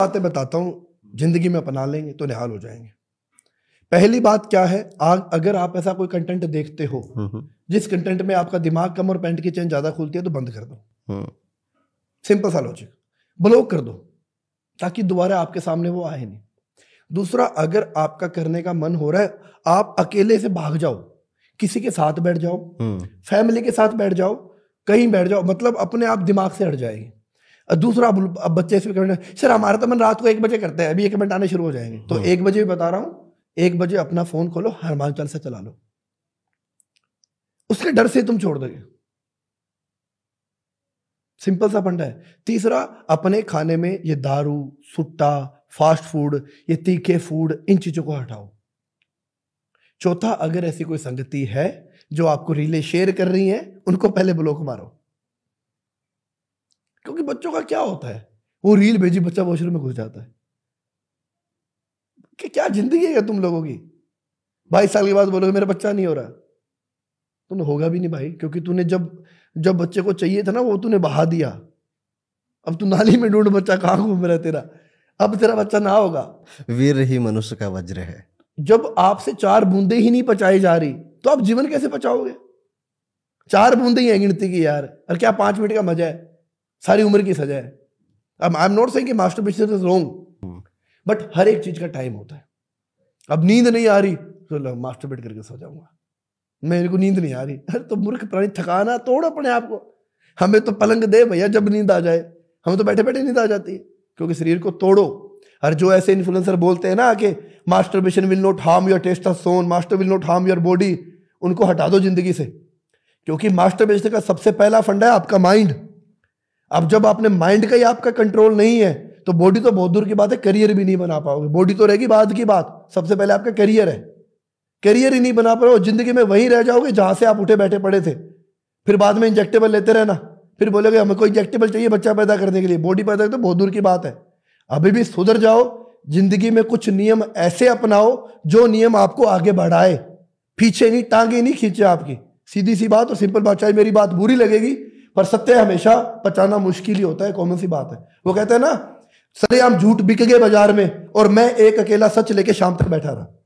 बातें बताता हूँ जिंदगी में अपना लेंगे तो निहाल हो जाएंगे पहली बात क्या है आग अगर आप ऐसा कोई कंटेंट देखते हो हम्म, हम्म। जिस कंटेंट में आपका दिमाग कम और पेंट की चेन ज्यादा खुलती है तो बंद कर दो सिंपल हम्म। सा लॉजिक ब्लॉक कर दो ताकि दोबारा आपके सामने वो आए नहीं दूसरा अगर आपका करने का मन हो रहा है आप अकेले से भाग जाओ किसी के साथ बैठ जाओ फैमिली के साथ बैठ जाओ कहीं बैठ जाओ मतलब अपने आप दिमाग से हट जाएगी दूसरा अब बच्चे से करने सर हमारा तो मन रात को एक बजे करते हैं अभी एक मिनट आने शुरू हो जाएंगे तो हाँ। एक बजे भी बता रहा हूँ एक बजे अपना फोन खोलो हनुमान चालीसा चला लो उसके डर से तुम छोड़ दोगे सिंपल सा फंडा है तीसरा अपने खाने में ये दारू सुट्टा फास्ट फूड ये तीखे फूड इन चीजों को हटाओ चौथा अगर ऐसी कोई संगति है जो आपको रीले शेयर कर रही है उनको पहले ब्लॉक मारो क्योंकि बच्चों का क्या होता है वो रील भेजी बच्चा वॉशरूम में घुस जाता है कि क्या जिंदगी है तुम लोगों की बाईस साल के बाद बोलोगे मेरा बच्चा नहीं हो रहा तुम होगा भी नहीं भाई क्योंकि तूने जब जब बच्चे को चाहिए था ना वो तूने बहा दिया अब तू नाली में ढूंढ बच्चा कहाँ घूम रहा है तेरा अब तेरा बच्चा ना होगा वीर ही मनुष्य का वज्र है जब आपसे चार बूंदे ही नहीं पचाई जा रही तो आप जीवन कैसे बचाओगे चार बूंदे ही है गिनती की यार और क्या पांच मिनट का मजा है सारी उम्र की सजा है अब आई एम नॉट से master masturbation is wrong but हर एक चीज का टाइम होता है अब नींद नहीं आ रही तो बेट करके सो जाऊंगा मेरे को नींद नहीं आ रही अरे तो मूर्ख प्राणी थकाना तोड़ अपने आप को हमें तो पलंग दे भैया जब नींद आ जाए हमें तो बैठे बैठे नींद आ जाती है क्योंकि शरीर को तोड़ो और जो ऐसे इन्फ्लुएंसर बोलते हैं ना कि बेशन will not harm your test of son master will not harm your body उनको हटा दो जिंदगी से क्योंकि बेचने का सबसे पहला फंड है आपका माइंड अब जब आपने माइंड का ही आपका कंट्रोल नहीं है तो बॉडी तो बहुत दूर की बात है करियर भी नहीं बना पाओगे बॉडी तो रहेगी बाद की बात सबसे पहले आपका करियर है करियर ही नहीं बना पाओ जिंदगी में वहीं रह जाओगे जहां से आप उठे बैठे पड़े थे फिर बाद में इंजेक्टेबल लेते रहना फिर बोलोगे कोई इंजेक्टेबल चाहिए बच्चा पैदा करने के लिए बॉडी पैदा तो बहुत दूर की बात है अभी भी सुधर जाओ जिंदगी में कुछ नियम ऐसे अपनाओ जो नियम आपको आगे बढ़ाए पीछे नहीं टांगे नहीं खींचे आपकी सीधी सी बात और सिंपल बात चाहे मेरी बात बुरी लगेगी पर सत्य हमेशा पचाना मुश्किल ही होता है कॉमन सी बात है वो कहते हैं ना हम झूठ बिक गए बाजार में और मैं एक अकेला सच लेके शाम तक बैठा रहा